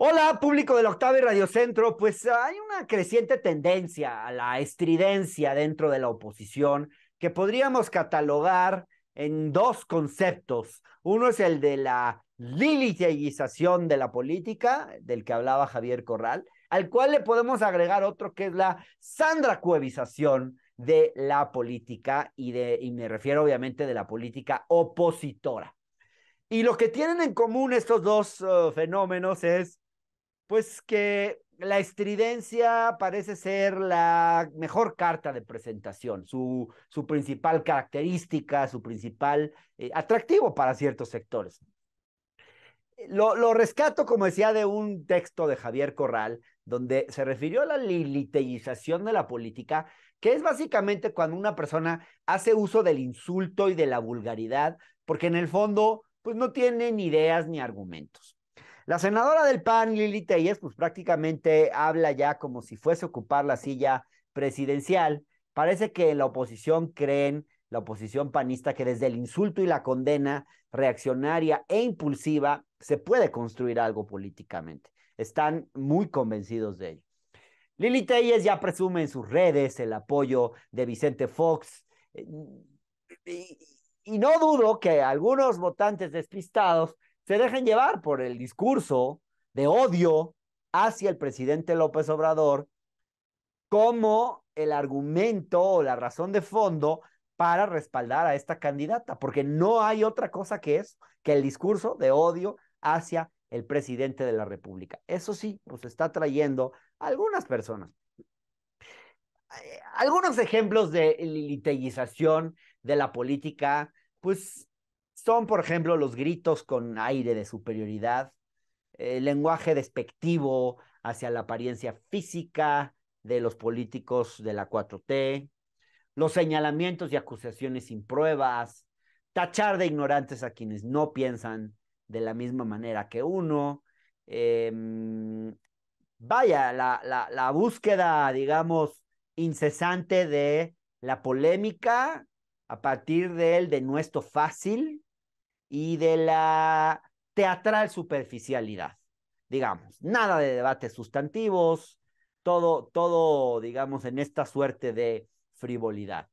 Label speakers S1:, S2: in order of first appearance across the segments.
S1: Hola, público del Octavo y Radio Centro. Pues hay una creciente tendencia a la estridencia dentro de la oposición que podríamos catalogar en dos conceptos. Uno es el de la lilitización de la política, del que hablaba Javier Corral, al cual le podemos agregar otro que es la Sandra de la política y, de, me refiero obviamente de la política opositora. Y lo que tienen en común estos dos oh, fenómenos es pues que la estridencia parece ser la mejor carta de presentación, su, principal característica, su principal eh, atractivo para ciertos sectores. Lo, rescato, como decía, de un texto de Javier Corral, donde se refirió a la liliteización de la política, que es básicamente cuando una persona hace uso del insulto y de la vulgaridad, porque en el fondo, pues no ni ideas ni argumentos. La senadora del PAN, Lili Telles, pues prácticamente habla ya como si fuese a ocupar la silla presidencial. Parece que la oposición creen, la oposición panista, que desde el insulto y la condena reaccionaria e impulsiva se puede construir algo políticamente. Están muy convencidos de ello. Lili Telles ya presume en sus redes el apoyo de Vicente Fox. Eh, y no dudo que algunos votantes despistados se dejen llevar por el discurso de odio hacia el presidente López Obrador como el argumento o la razón de fondo para respaldar a esta candidata, porque no hay otra cosa que es que el discurso de odio hacia el presidente de la República. Eso sí, pues está trayendo a algunas personas. Eh, algunos ejemplos de liteguización de la política, pues son, por ejemplo, los gritos con aire de superioridad, el lenguaje despectivo hacia la apariencia física de los políticos de la 4T, los señalamientos y acusaciones sin pruebas, tachar de ignorantes a quienes no piensan de la misma manera que uno. Em, vaya, la, la búsqueda, digamos, incesante de la polémica a partir del denuesto fácil, y de la teatral superficialidad, digamos. Nada de debates sustantivos, todo, todo, digamos, en esta suerte de frivolidad.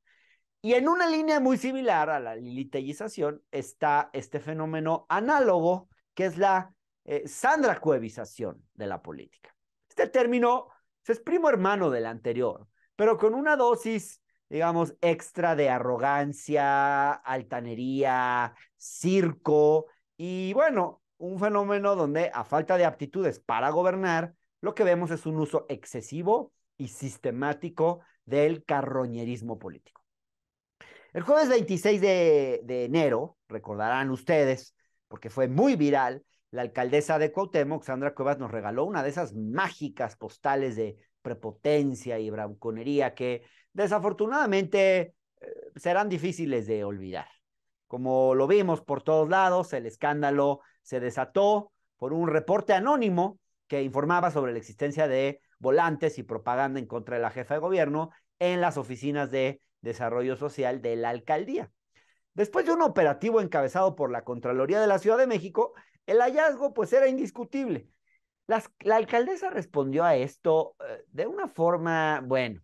S1: Y en una línea muy similar a la liliteyización está este fenómeno análogo que es la eh, sandracuevisación de la política. Este término es primo hermano del anterior, pero con una dosis digamos, extra de arrogancia, altanería, circo y bueno, un fenómeno donde a falta de aptitudes para gobernar, lo que vemos es un uso excesivo y sistemático del carroñerismo político. El jueves 26 de, enero, recordarán ustedes, porque fue muy viral, la alcaldesa de Cuauhtémoc, Sandra Cuevas, nos regaló una de esas mágicas postales de prepotencia y bravuconería que desafortunadamente eh, serán difíciles de olvidar. Como lo vimos por todos lados, el escándalo se desató por un reporte anónimo que informaba sobre la existencia de volantes y propaganda en contra de la jefa de gobierno en las oficinas de desarrollo social de la alcaldía. Después de un operativo encabezado por la Contraloría de la Ciudad de México, el hallazgo pues era indiscutible. la alcaldesa respondió a esto eh, de una forma, bueno,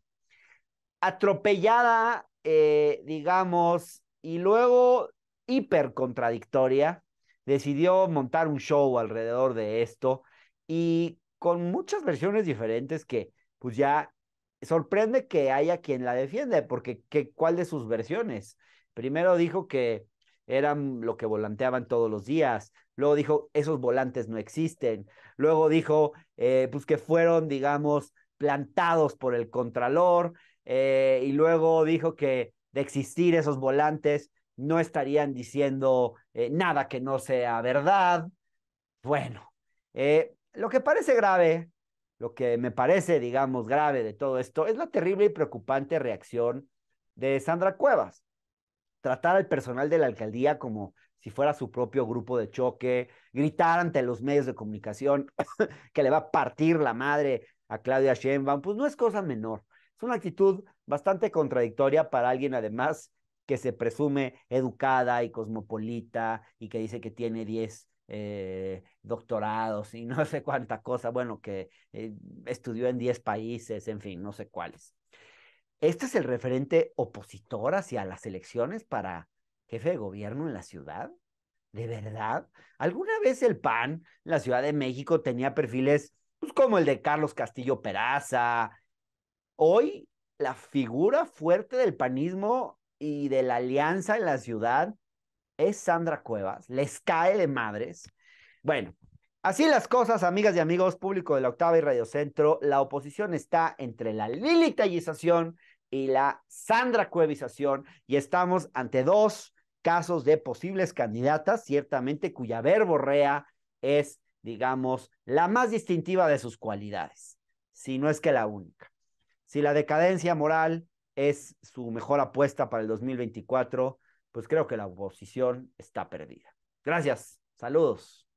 S1: atropellada, eh, digamos, y luego hiper contradictoria, decidió montar un show alrededor de esto y con muchas versiones diferentes que pues ya sorprende que haya quien la defiende, porque que, ¿cuál de sus versiones? Primero dijo que eran lo que volanteaban todos los días, luego dijo, esos volantes no existen, luego dijo, eh, pues que fueron, digamos, plantados por el contralor, eh, y luego dijo que de existir esos volantes no estarían diciendo eh, nada que no sea verdad. Bueno, eh, lo que parece grave, lo que me parece, digamos, grave de todo esto es la terrible y preocupante reacción de Sandra Cuevas. Tratar al personal de la alcaldía como si fuera su propio grupo de choque, gritar ante los medios de comunicación que le va a partir la madre a Claudia Sheinbaum, pues no es cosa menor. Es una actitud bastante contradictoria para alguien además que se presume educada y cosmopolita y que dice que tiene 10 eh, doctorados y no sé cuánta cosa, bueno, que eh, estudió en 10 países, en fin, no sé cuáles. ¿Este es el referente opositor hacia las elecciones para jefe de gobierno en la ciudad? ¿De verdad? ¿Alguna vez el PAN, la Ciudad de México, tenía perfiles pues, como el de Carlos Castillo Peraza, hoy la figura fuerte del panismo y de la alianza en la ciudad es Sandra Cuevas. Les cae de madres. Bueno, así las cosas, amigas y amigos, público de la Octava y Radio Centro. La oposición está entre la lilitalización y la Sandra Cuevización y estamos ante dos casos de posibles candidatas, ciertamente cuya verborrea es, digamos, la más distintiva de sus cualidades, si no es que la única si la decadencia moral es su mejor apuesta para el 2024, pues creo que la oposición está perdida. Gracias, saludos.